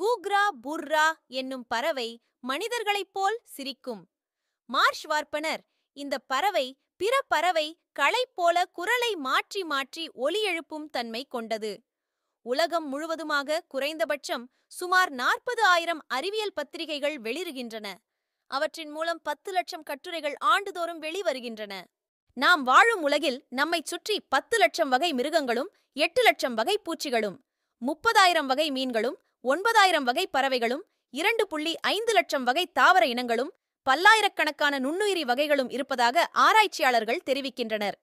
கூக்ரா புர்ரா என்னும் பறவை மனிதர்களைப் போல் சிரிக்கும் மார்ஷ் வார்ப்பனர் இந்த பறவை பிற பறவை களை போல குரலை மாற்றி மாற்றி ஒலி எழுப்பும் தன்மை கொண்டது உலகம் முழுவதுமாக குறைந்தபட்சம் சுமார் நாற்பது ஆயிரம் அறிவியல் பத்திரிகைகள் வெளியிருகின்றன அவற்றின் மூலம் பத்து லட்சம் கட்டுரைகள் ஆண்டுதோறும் வெளிவருகின்றன நாம் வாழும் உலகில் நம்மைச் சுற்றி பத்து லட்சம் வகை மிருகங்களும் எட்டு லட்சம் வகை பூச்சிகளும் முப்பதாயிரம் வகை மீன்களும் ஒன்பதாயிரம் வகை பறவைகளும் இரண்டு புள்ளி ஐந்து லட்சம் வகை தாவர இனங்களும் பல்லாயிரக்கணக்கான நுண்ணுயிரி வகைகளும் இருப்பதாக ஆராய்ச்சியாளர்கள் தெரிவிக்கின்றனர்